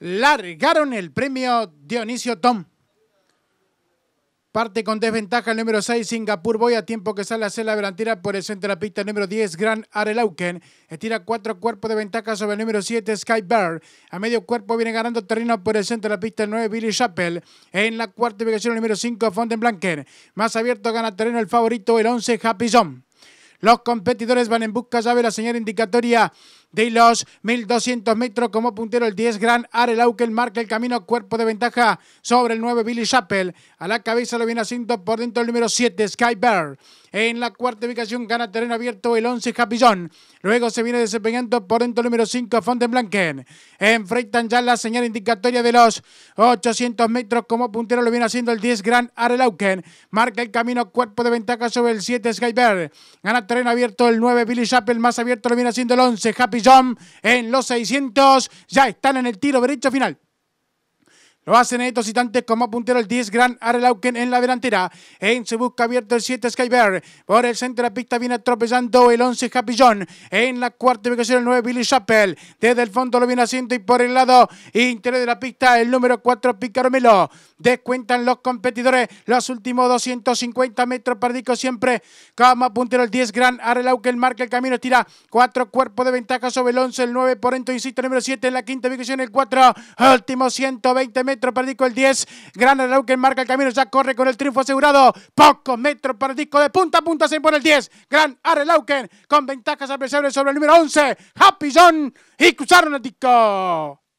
largaron el premio Dionisio Tom. Parte con desventaja el número 6, Singapur Boy, a tiempo que sale a hacer la delantera por el centro de la pista, número 10, Gran Arelauken. Estira cuatro cuerpos de ventaja sobre el número 7, Sky Bear. A medio cuerpo viene ganando terreno por el centro de la pista, el 9, Billy Chappell. En la cuarta ubicación, el número 5, Fontenblanken. Más abierto gana terreno el favorito, el 11, Happy Zone. Los competidores van en busca, ya la señal indicatoria de los 1200 metros como puntero el 10 Gran Arelauken marca el camino cuerpo de ventaja sobre el 9 Billy Chappell a la cabeza lo viene haciendo por dentro el número 7 Sky Bear en la cuarta ubicación gana terreno abierto el 11 John. Luego se viene desempeñando por dentro el número 5 en Enfrentan ya la señal indicatoria de los 800 metros. Como puntero lo viene haciendo el 10 Gran Arelauken. Marca el camino cuerpo de ventaja sobre el 7 Skyberg. Gana terreno abierto el 9 Billy Chappell. Más abierto lo viene haciendo el 11 Happy en los 600. Ya están en el tiro derecho final. Lo hacen estos citantes como puntero el 10 Gran Arelauken en la delantera. En su busca abierto el 7 Skyber. Por el centro de la pista viene atropellando el 11 Happy En la cuarta ubicación el 9 Billy Chappell. Desde el fondo lo viene haciendo y por el lado interior de la pista el número 4 Picarmelo. Descuentan los competidores los últimos 250 metros. Perdico siempre como puntero el 10 Gran Arelauken. Marca el camino, tira cuatro cuerpos de ventaja sobre el 11, el 9 por entonces insisto, el número 7 en la quinta ubicación el 4. Último 120 metros Metro para el disco el 10. Gran marca el camino, ya corre con el triunfo asegurado. Pocos metros para el disco de punta a punta se impone el 10. Gran Lauken con ventajas apreciables sobre el número 11. Happy John y cruzaron el disco.